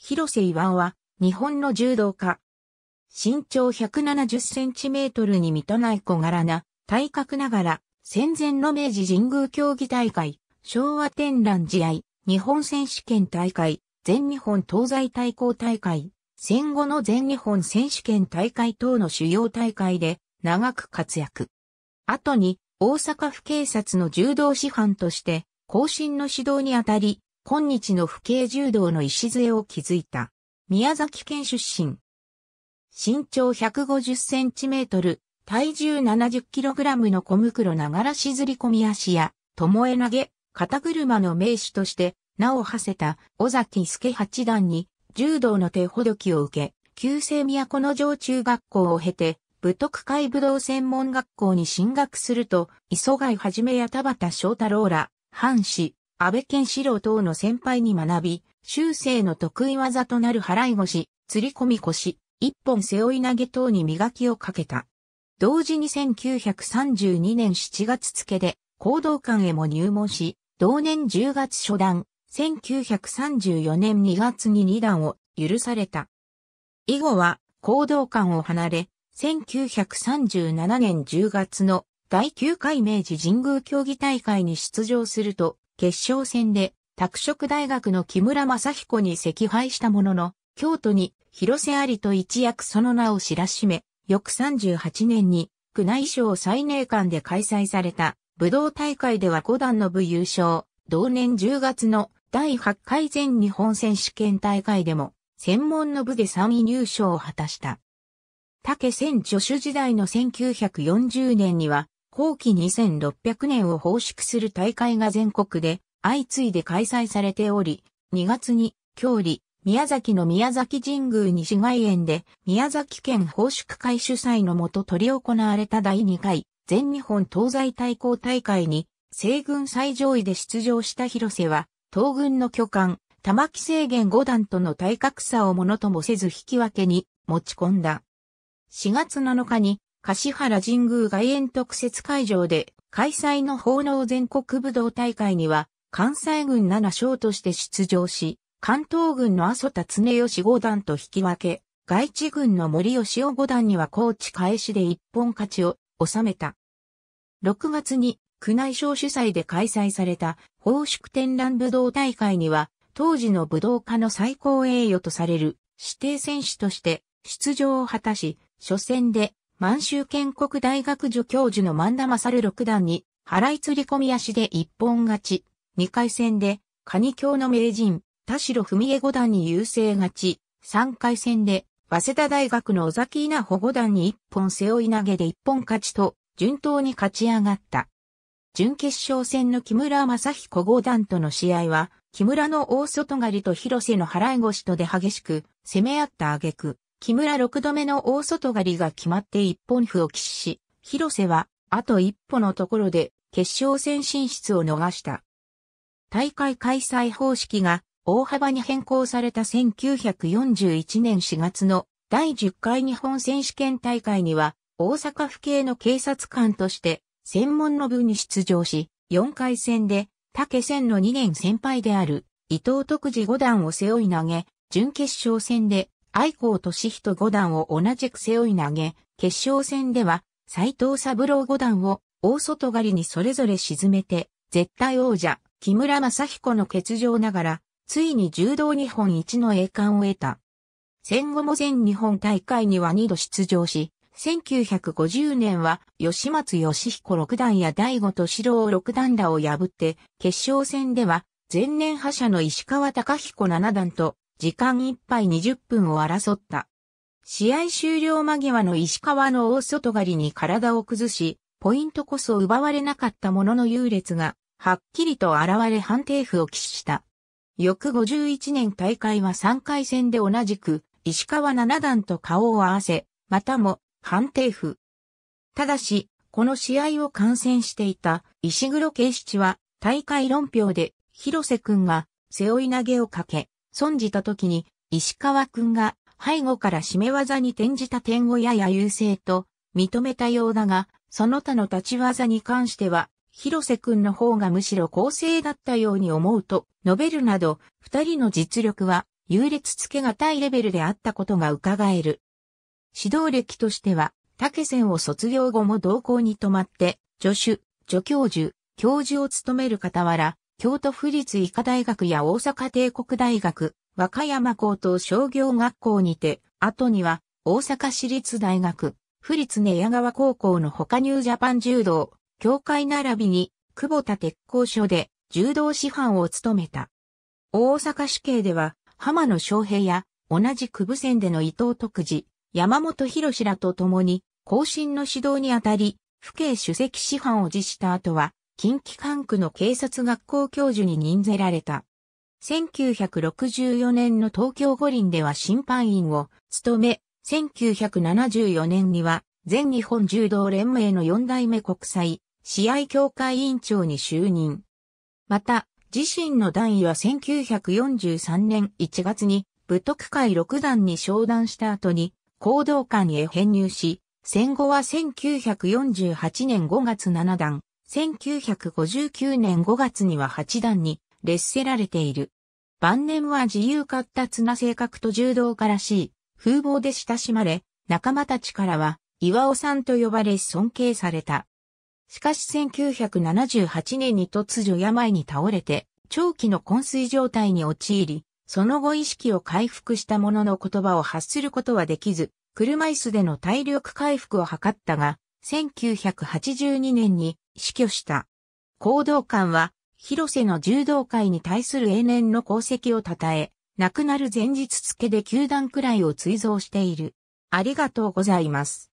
広瀬岩は、日本の柔道家。身長170センチメートルに満たない小柄な、体格ながら、戦前の明治神宮競技大会、昭和天覧試合、日本選手権大会、全日本東西対抗大会、戦後の全日本選手権大会等の主要大会で長く活躍。後に大阪府警察の柔道師範として後進の指導にあたり今日の不敬柔道の礎を築いた。宮崎県出身。身長150センチメートル、体重70キログラムの小袋ながらしずり込み足や、巴投げ、肩車の名手として、名を馳せた、尾崎助八段に、柔道の手ほどきを受け、旧制都の城中学校を経て、武徳会武道専門学校に進学すると、磯貝はじめや田畑翔太郎ら、藩士、安倍健志郎等の先輩に学び、修正の得意技となる払い腰、釣り込み腰、一本背負い投げ等に磨きをかけた。同時に1932年7月付で、行動館へも入門し、同年10月初段、1934年2月に二段を許された。以後は、行動館を離れ、1937年10月の第9回明治神宮競技大会に出場すると、決勝戦で、拓殖大学の木村正彦に惜敗したものの、京都に広瀬有と一躍その名を知らしめ、翌38年に、宮内省最年間で開催された武道大会では5段の部優勝、同年10月の第8回全日本選手権大会でも、専門の部で3位入賞を果たした。竹千助手時代の1940年には、後期2600年を奉祝する大会が全国で相次いで開催されており、2月に、郷里、宮崎の宮崎神宮西外苑で、宮崎県奉祝会主催のもと取り行われた第2回、全日本東西対抗大会に、西軍最上位で出場した広瀬は、東軍の巨漢、玉木制限五段との体格差をものともせず引き分けに持ち込んだ。4月7日に橿原神宮外苑特設会場で開催の奉納全国武道大会には、関西軍7章として出場し、関東軍の阿蘇田常吉五段と引き分け、外地軍の森吉尾五段には高知返しで一本勝ちを収めた。6月に宮内省主催で開催された宝祝展覧武道大会には、当時の武道家の最高栄誉とされる指定選手として出場を果たし、初戦で満州建国大学助教授の万田勝六段に、払い釣り込み足で一本勝ち。二回戦で、カニ教の名人、田代文江五段に優勢勝ち。三回戦で、早稲田大学の尾崎稲穂五段に一本背負い投げで一本勝ちと、順当に勝ち上がった。準決勝戦の木村正彦五段との試合は、木村の大外刈りと広瀬の払い腰とで激しく攻め合った挙句、木村六度目の大外刈りが決まって一本歩を喫し、広瀬はあと一歩のところで決勝戦進出を逃した。大会開催方式が大幅に変更された1941年4月の第10回日本選手権大会には大阪府警の警察官として専門の部に出場し、4回戦で竹戦の2年先輩である伊藤徳次五段を背負い投げ、準決勝戦で愛光俊人五段を同じく背負い投げ、決勝戦では、斎藤三郎五段を大外刈りにそれぞれ沈めて、絶対王者、木村正彦の欠場ながら、ついに柔道日本一の栄冠を得た。戦後も全日本大会には2度出場し、1950年は吉松義彦六段や大悟四郎六段らを破って、決勝戦では前年覇者の石川隆彦七段と時間いっぱい20分を争った。試合終了間際の石川の大外刈りに体を崩し、ポイントこそ奪われなかったものの優劣が、はっきりと現れ判定符を死した。翌51年大会は3回戦で同じく、石川七段と顔を合わせ、またも判定符。ただし、この試合を観戦していた石黒圭七は大会論評で広瀬くんが背負い投げをかけ、損じた時に、石川くんが背後から締め技に転じた点をやや優勢と認めたようだが、その他の立ち技に関しては、広瀬くんの方がむしろ公正だったように思うと述べるなど、二人の実力は優劣つけがたいレベルであったことが伺える。指導歴としては、竹仙を卒業後も同校に泊まって、助手、助教授、教授を務める傍ら、京都府立医科大学や大阪帝国大学、和歌山高等商業学校にて、後には大阪市立大学、府立根谷川高校の他ニュージャパン柔道、協会並びに、久保田鉄工所で柔道師範を務めた。大阪市警では、浜野昌平や、同じ久部線での伊藤徳次、山本博士らと共に、後進の指導にあたり、府警主席師範を辞した後は、近畿管区の警察学校教授に任ぜられた。1964年の東京五輪では審判員を務め、1974年には全日本柔道連盟の4代目国際試合協会委員長に就任。また、自身の段位は1943年1月に武徳会六段に昇段した後に、行動官へ編入し、戦後は1948年5月7段、1959年5月には八段に劣せられている。晩年は自由活達な性格と柔道家らしい風貌で親しまれ、仲間たちからは岩尾さんと呼ばれ尊敬された。しかし1978年に突如病に倒れて、長期の昏睡状態に陥り、その後意識を回復した者のの言葉を発することはできず、車椅子での体力回復を図ったが、1982年に死去した。行動官は、広瀬の柔道界に対する永年の功績を称え、亡くなる前日付で球団くらいを追贈している。ありがとうございます。